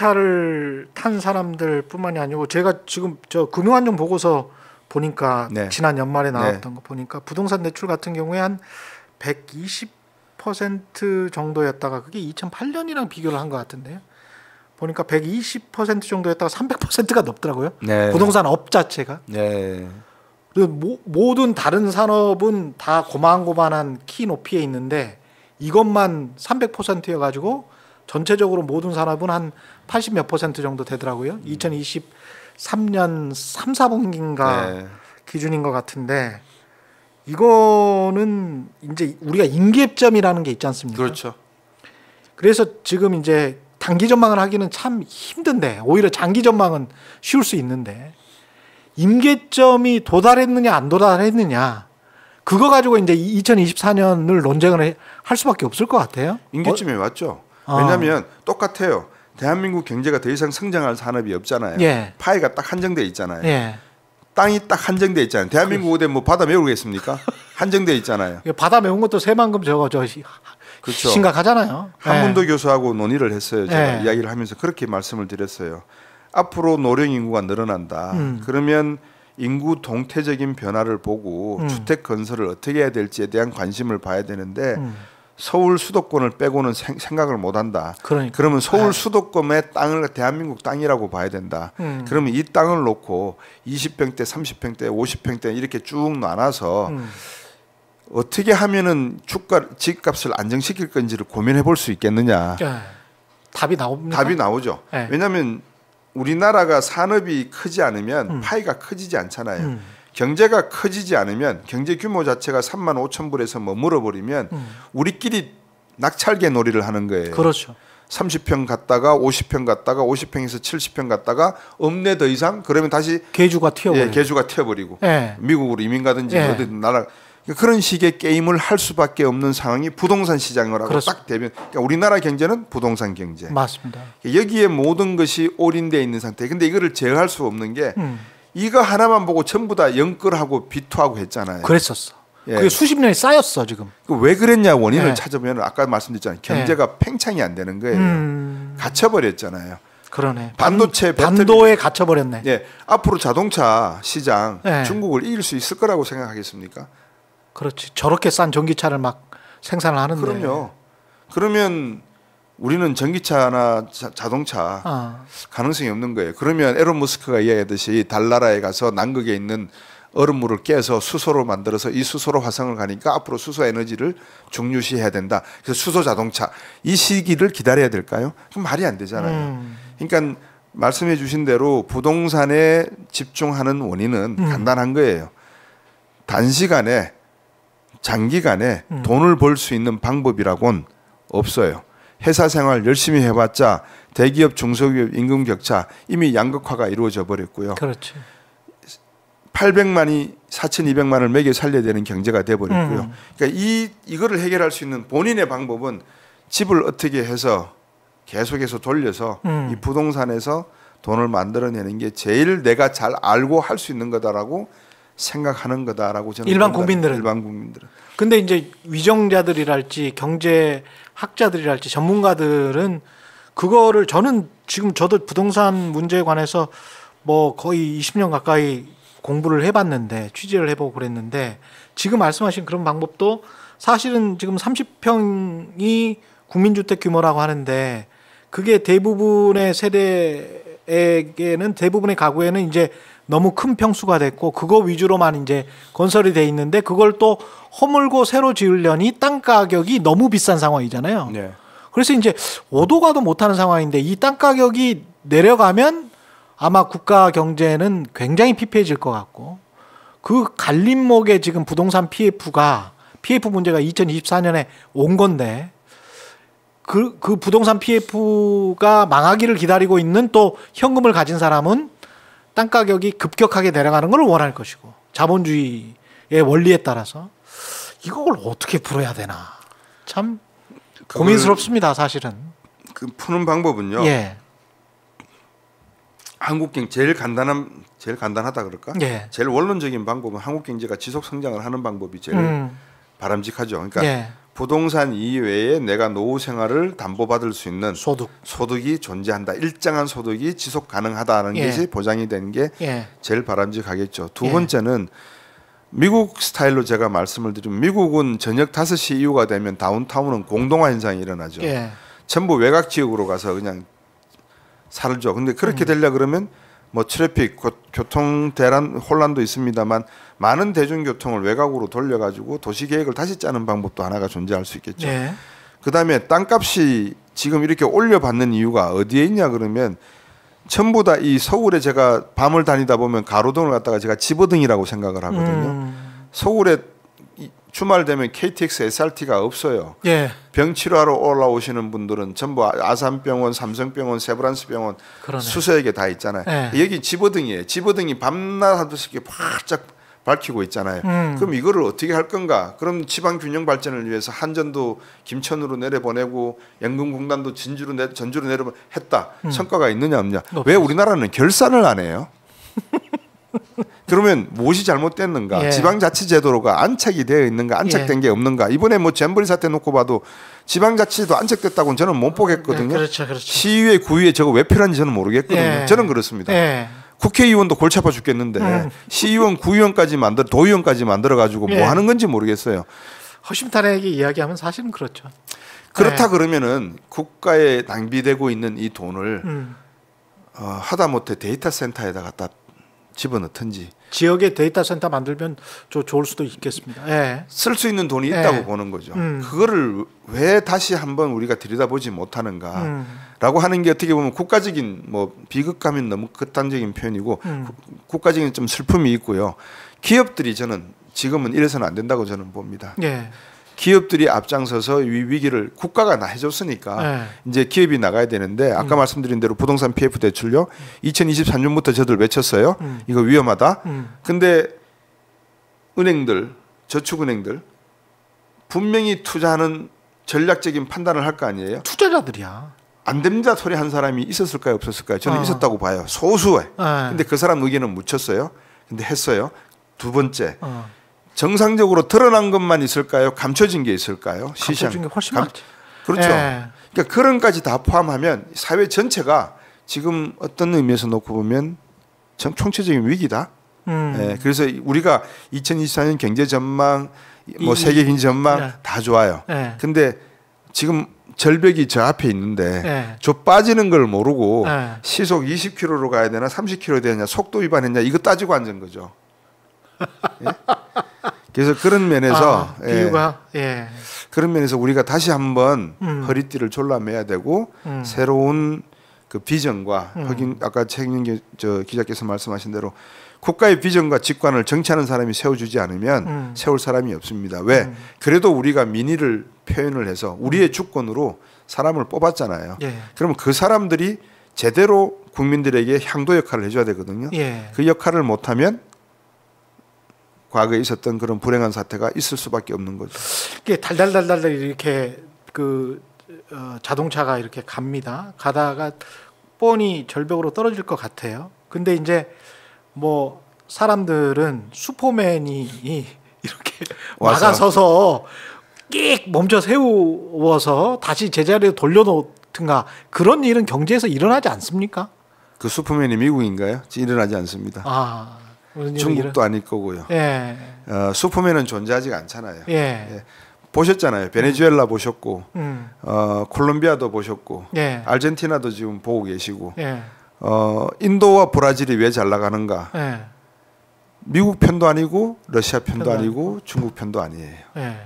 자동차를 탄 사람들뿐만이 아니고 제가 지금 저 금융안정 보고서 보니까 네. 지난 연말에 네. 나왔던 네. 거 보니까 부동산 대출 같은 경우에 한 120% 정도였다가 그게 2008년이랑 비교를 한 것 같은데요. 보니까 120% 정도였다가 300%가 넘더라고요. 네. 부동산 업 자체가. 네. 모, 모든 다른 산업은 다 고만고만한 키 높이에 있는데 이것만 300%여가지고 전체적으로 모든 산업은 한 80몇 퍼센트 정도 되더라고요. 음. 2023년 3, 4분기인가 네. 기준인 것 같은데 이거는 이제 우리가 임계점이라는 게 있지 않습니까? 그렇죠. 그래서 지금 이제 단기 전망을 하기는 참 힘든데 오히려 장기 전망은 쉬울 수 있는데 임계점이 도달했느냐 안 도달했느냐 그거 가지고 이제 2024년을 논쟁을 할 수밖에 없을 것 같아요. 임계점이 어? 맞죠. 아. 왜냐하면 똑같아요. 대한민국 경제가 더 이상 성장할 산업이 없잖아요. 예. 파이가 딱 한정돼 있잖아요. 예. 땅이 딱 한정돼 있잖아요. 대한민국 어디 뭐 바다 메우겠습니까? 한정돼 있잖아요. 바다 메운 것도 세만큼 저거 저 그렇죠. 심각하잖아요. 한문도 예. 교수하고 논의를 했어요. 제가 예. 이야기를 하면서 그렇게 말씀을 드렸어요. 앞으로 노령 인구가 늘어난다. 음. 그러면 인구 동태적인 변화를 보고 음. 주택 건설을 어떻게 해야 될지에 대한 관심을 봐야 되는데 음. 서울 수도권을 빼고는 생각을 못 한다. 그러니까. 그러면 서울 아. 수도권의 땅을 대한민국 땅이라고 봐야 된다. 음. 그러면 이 땅을 놓고 20평대, 30평대, 50평대 이렇게 쭉 나눠서 음. 어떻게 하면은 주가 집값을 안정시킬 건지를 고민해 볼 수 있겠느냐. 예. 답이 나옵니다. 답이 나오죠. 예. 왜냐하면 우리나라가 산업이 크지 않으면 음. 파이가 커지지 않잖아요. 음. 경제가 커지지 않으면 경제 규모 자체가 3만 5천 불에서 머물어 버리면 음. 우리끼리 낙찰계 놀이를 하는 거예요. 그렇죠. 30평 갔다가 50평 갔다가 50평에서 70평 갔다가 없네 더 이상 그러면 다시 개주가 튀어버리고 예, 개주가 튀어버리고 예. 미국으로 이민 가든지 예. 어디 나라 그런 식의 게임을 할 수밖에 없는 상황이 부동산 시장이라고 그딱 되면 그러니까 우리나라 경제는 부동산 경제 맞습니다. 여기에 모든 것이 올인되어 있는 상태. 근데 이거를 제어할 수 없는 게 음. 이거 하나만 보고 전부 다 영끌하고 비투하고 했잖아요. 그랬었어. 예. 그게 수십 년이 쌓였어 지금. 그 왜 그랬냐 원인을 예. 찾으면 아까 말씀드렸잖아요. 경제가 예. 팽창이 안 되는 거예요. 음... 갇혀버렸잖아요. 그러네. 반도체 반, 도에 갇혀버렸네. 예. 앞으로 자동차 시장 예. 중국을 이길 수 있을 거라고 생각하겠습니까? 그렇지. 저렇게 싼 전기차를 막 생산을 하는데. 그럼요. 그러면 우리는 전기차나 자, 동차 아. 가능성이 없는 거예요. 그러면 에론 머스크가 이야기했듯이 달나라에 가서남극에 있는 얼음물을 깨서 수소로 만들어서 이 수소로 화성을 가니까 앞으로 수소 에너지를 중요시해야 된다. 그래서 수소 자동차 이 시기를 기다려야 될까요? 그럼 말이 안 되잖아요. 음. 그러니까 말씀해 주신 대로 부동산에 집중하는 원인은 음. 간단한 거예요. 단시간에 장기간에 음. 돈을 벌 수 있는 방법이라곤 없어요. 회사 생활 열심히 해봤자 대기업 중소기업 임금 격차 이미 양극화가 이루어져 버렸고요. 그렇죠. 800만이 4,200만을 매겨 살려야 되는 경제가 돼 버렸고요. 음. 그러니까 이 이거를 해결할 수 있는 본인의 방법은 집을 어떻게 해서 계속해서 돌려서 음. 이 부동산에서 돈을 만들어내는 게 제일 내가 잘 알고 할 수 있는 거다라고 생각하는 거다라고 저는 일반 국민들 일반 국민들은 근데 이제 위정자들이랄지 경제 학자들이랄지 전문가들은 그거를 저는 지금 저도 부동산 문제에 관해서 뭐 거의 20년 가까이 공부를 해봤는데 취재를 해보고 그랬는데 지금 말씀하신 그런 방법도 사실은 지금 30평이 국민주택 규모라고 하는데 그게 대부분의 세대에게는 대부분의 가구에는 이제 너무 큰 평수가 됐고 그거 위주로만 이제 건설이 돼 있는데 그걸 또 허물고 새로 지으려니 땅 가격이 너무 비싼 상황이잖아요. 네. 그래서 이제 오도 가도 못하는 상황인데 이 땅 가격이 내려가면 아마 국가 경제는 굉장히 피폐해질 것 같고 그 갈림목에 지금 부동산 PF가 PF 문제가 2024년에 온 건데 그, 그 부동산 PF가 망하기를 기다리고 있는 또 현금을 가진 사람은 땅 가격이 급격하게 내려가는 걸 원할 것이고 자본주의의 원리에 따라서 이걸 어떻게 풀어야 되나 참 그 고민스럽습니다 사실은. 그 푸는 방법은요. 예. 한국 경 제일 간단한 제일 간단하다 그럴까? 예. 제일 원론적인 방법은 한국 경제가 지속 성장을 하는 방법이 제일 음. 바람직하죠. 그러니까 예. 부동산 이외에 내가 노후 생활을 담보받을 수 있는 소득 소득이 존재한다. 일정한 소득이 지속 가능하다는 예. 것이 보장이 되는 게 예. 제일 바람직하겠죠. 두 예. 번째는 미국 스타일로 제가 말씀을 드리면 미국은 저녁 다섯 시 이후가 되면 다운타운은 공동화 현상이 일어나죠. 예. 전부 외곽 지역으로 가서 그냥 살죠 줘. 근데 그렇게 음. 되려 그러면 뭐 트래픽, 교통 대란 혼란도 있습니다만 많은 대중교통을 외곽으로 돌려가지고 도시 계획을 다시 짜는 방법도 하나가 존재할 수 있겠죠. 네. 그다음에 땅값이 지금 이렇게 올려받는 이유가 어디에 있냐 그러면 전부 다 이 서울에 제가 밤을 다니다 보면 가로등을 갖다가 제가 집어등이라고 생각을 하거든요. 음. 서울에 주말 되면 KTX SRT가 없어요. 예. 병 치료하러 올라오시는 분들은 전부 아, 아산병원, 삼성병원, 세브란스병원 수서역에 다 있잖아요. 예. 여기 집어등이에요. 집어등이 밤낮 하듯이 바짝 밝히고 있잖아요. 음. 그럼 이거를 어떻게 할 건가? 그럼 지방 균형 발전을 위해서 한전도 김천으로 내려보내고 연금공단도 진주로 내, 전주로 내려보 했다. 음. 성과가 있느냐 없냐? 왜 우리나라는 결산을 안 해요? 그러면 무엇이 잘못됐는가? 예. 지방자치제도로가 안착이 되어 있는가? 안착된 예. 게 없는가? 이번에 뭐 잼버리 사태 놓고 봐도 지방자치도 안착됐다고 저는 못 보겠거든요. 네, 그렇죠, 그렇죠. 시의회, 구의회 저거 왜 필요한지 저는 모르겠거든요. 예. 저는 그렇습니다. 예. 국회의원도 골치 아파 죽겠는데 음. 시의원, 구의원까지 만들, 도의원까지 만들어 가지고 뭐 예. 하는 건지 모르겠어요. 허심탄회하게 이야기하면 사실은 그렇죠. 그렇다 그러면은 국가에 낭비되고 있는 이 돈을 음. 어, 하다못해 데이터 센터에다 갖다 집어넣든지 지역에 데이터 센터 만들면 좀 좋을 수도 있겠습니다. 예. 쓸수 있는 돈이 있다고 예. 보는 거죠. 음. 그거를 왜 다시 한번 우리가 들여다보지 못하는가라고 음. 하는 게 어떻게 보면 국가적인 뭐 비극감이 너무 극단적인 표현이고 음. 국가적인 좀 슬픔이 있고요. 기업들이 저는 지금은 이래서는 안 된다고 저는 봅니다. 예. 기업들이 앞장서서 위기를 국가가 나 해줬으니까 네. 이제 기업이 나가야 되는데 아까 음. 말씀드린 대로 부동산 PF 대출요 2023년부터 저들 외쳤어요. 음. 이거 위험하다. 음. 근데 은행들 저축은행들 분명히 투자하는 전략적인 판단을 할 거 아니에요. 투자자들이야. 안 됩니다 소리 한 사람이 있었을까요 없었을까요? 저는 어. 있었다고 봐요. 소수에. 네. 근데 그 사람 의견은 묻혔어요. 근데 했어요. 두 번째. 어. 정상적으로 드러난 것만 있을까요? 감춰진 게 있을까요? 시장 감춰진 게 훨씬 많죠. 그렇죠. 예. 그러니까 그런까지 다 포함하면 사회 전체가 지금 어떤 의미에서 놓고 보면 총체적인 위기다. 음. 예, 그래서 우리가 2024년 경제 전망, 뭐 세계 경제 전망 예. 다 좋아요. 예. 근데 지금 절벽이 저 앞에 있는데 예. 저 빠지는 걸 모르고 예. 시속 20km로 가야 되나 30km 되냐 속도 위반했냐 이거 따지고 앉은 거죠. 예? 그래서 그런 면에서 아, 예. 비유가 예, 그런 면에서 우리가 다시 한번 음. 허리띠를 졸라매야 되고 음. 새로운 그 비전과 음. 아까 책임 저 기자께서 말씀하신 대로 국가의 비전과 직관을 정치하는 사람이 세워주지 않으면 음. 세울 사람이 없습니다. 왜? 음. 그래도 우리가 민의를 표현을 해서 우리의 음. 주권으로 사람을 뽑았잖아요. 예. 그러면 그 사람들이 제대로 국민들에게 향도 역할을 해줘야 되거든요. 예. 그 역할을 못하면 과거에 있었던 그런 불행한 사태가 있을 수밖에 없는 거죠. 이게 달달달달 이렇게 그 어, 자동차가 이렇게 갑니다. 가다가 뻔히 절벽으로 떨어질 것 같아요. 근데 이제 뭐 사람들은 슈퍼맨이 이렇게 막아서서 끽 멈춰 세우어서 다시 제자리에 돌려놓든가 그런 일은 경제에서 일어나지 않습니까? 그 슈퍼맨이 미국인가요? 일어나지 않습니다. 아. 중국도 아닐 거고요. 예. 어, 슈퍼맨은 존재하지 않잖아요. 예. 예. 보셨잖아요. 베네수엘라 음. 보셨고, 음. 어, 콜롬비아도 보셨고, 예. 아르헨티나도 지금 보고 계시고, 예. 어, 인도와 브라질이 왜 잘 나가는가? 예. 미국 편도 아니고 러시아 편도, 편도 아니고, 아니고 중국 편도 아니에요. 예.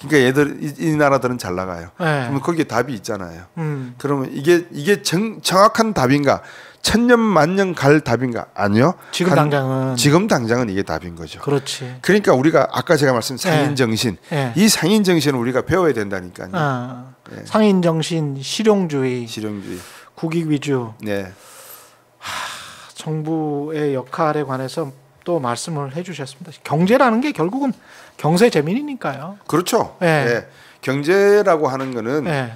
그러니까 얘들 이, 이 나라들은 잘 나가요. 예. 그러면 거기에 답이 있잖아요. 음. 그러면 이게 이게 정, 정확한 답인가? 천년 만년 갈 답인가? 아니요. 지금 한, 당장은 지금 당장은 이게 답인 거죠. 그렇지. 그러니까 우리가 아까 제가 말씀 예. 상인 정신 네. 이 상인 정신을 우리가 배워야 된다니까요. 아, 네. 상인 정신, 실용주의, 실용주의, 국익 위주. 네. 하, 정부의 역할에 관해서 또 말씀을 해주셨습니다. 경제라는 게 결국은 경세 재민이니까요. 그렇죠. 네. 경제라고 하는 거는.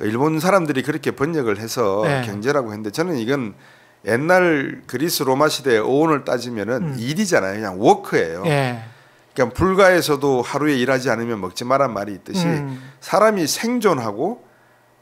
일본 사람들이 그렇게 번역을 해서 네. 경제라고 했는데 저는 이건 옛날 그리스 로마 시대의 어원을 따지면은 음. 일이잖아요. 그냥 워크예요. 예. 그러니까 불가에서도 하루에 일하지 않으면 먹지 마란 말이 있듯이 음. 사람이 생존하고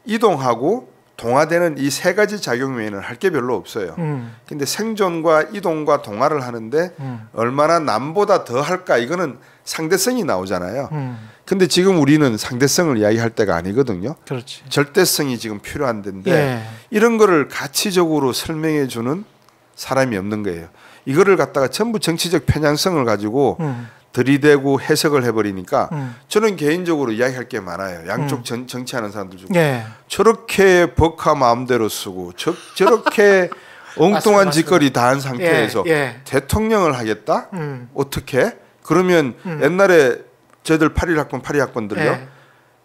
이동하고 동화되는 이 세 가지 작용 외에는 할 게 별로 없어요. 음. 근데 생존과 이동과 동화를 하는데 음. 얼마나 남보다 더 할까 이거는 상대성이 나오잖아요. 음. 근데 지금 우리는 상대성을 이야기할 때가 아니거든요. 그렇지. 절대성이 지금 필요한 데인데 예. 이런 거를 가치적으로 설명해 주는 사람이 없는 거예요. 이거를 갖다가 전부 정치적 편향성을 가지고 음. 들이대고 해석을 해버리니까 음. 저는 개인적으로 이야기할 게 많아요. 양쪽 음. 정, 치하는 사람들 중에 네. 저렇게 법화 마음대로 쓰고 저, 저렇게 엉뚱한 맞습니다. 짓거리 다 한 상태에서 예, 예. 대통령을 하겠다? 음. 어떻게? 그러면 음. 옛날에 저희들 8 1 학번, 8 2 학번들요. 예.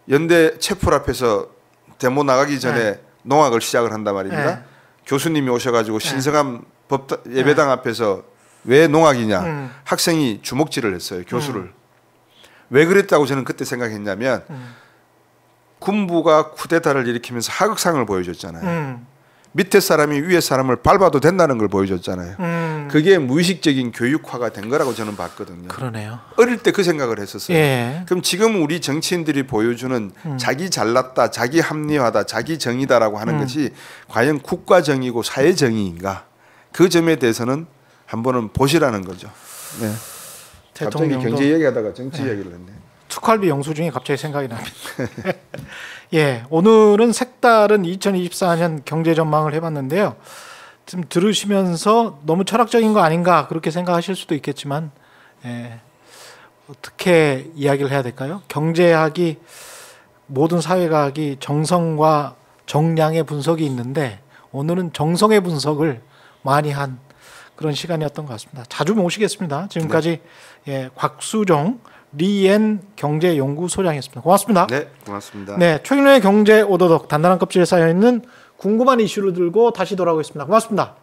연대 채플 앞에서 데모 나가기 전에 예. 농악을 시작을 한단 말입니다. 예. 교수님이 오셔가지고 신성함 법 예배당 앞에서 왜 농악이냐? 음. 학생이 주먹질을 했어요. 음. 교수를. 음. 왜 그랬다고 저는 그때 생각했냐면 음. 군부가 쿠데타를 일으키면서 하극상을 보여줬잖아요. 음. 밑에 사람이 위에 사람을 밟아도 된다는 걸 보여줬잖아요. 음. 그게 무의식적인 교육화가 된 거라고 저는 봤거든요. 그러네요. 어릴 때 그 생각을 했었어요. 예. 그럼 지금 우리 정치인들이 보여주는 자기 잘났다, 자기 합리화다, 자기 정의다라고 하는 것이 과연 국가 정의고 사회 정의인가? 그 점에 대해서는 한번은 보시라는 거죠. 네. 대통령 경제 얘기하다가 정치 네. 얘기를 했네. 특활비 영수증이 갑자기 생각이 납니다. 예, 오늘은 색다른 2024년 경제 전망을 해봤는데요. 지금 들으시면서 너무 철학적인 거 아닌가 그렇게 생각하실 수도 있겠지만 예, 어떻게 이야기를 해야 될까요? 경제학이 모든 사회과학이 정성과 정량의 분석이 있는데 오늘은 정성의 분석을 많이 한 그런 시간이었던 것 같습니다. 자주 모시겠습니다. 지금까지 네. 예, 곽수정 리엔 경제연구소장이었습니다. 고맙습니다. 네, 고맙습니다. 네, 최근의 경제 오도독 단단한 껍질에 쌓여 있는 궁금한 이슈를 들고 다시 돌아오겠습니다. 고맙습니다.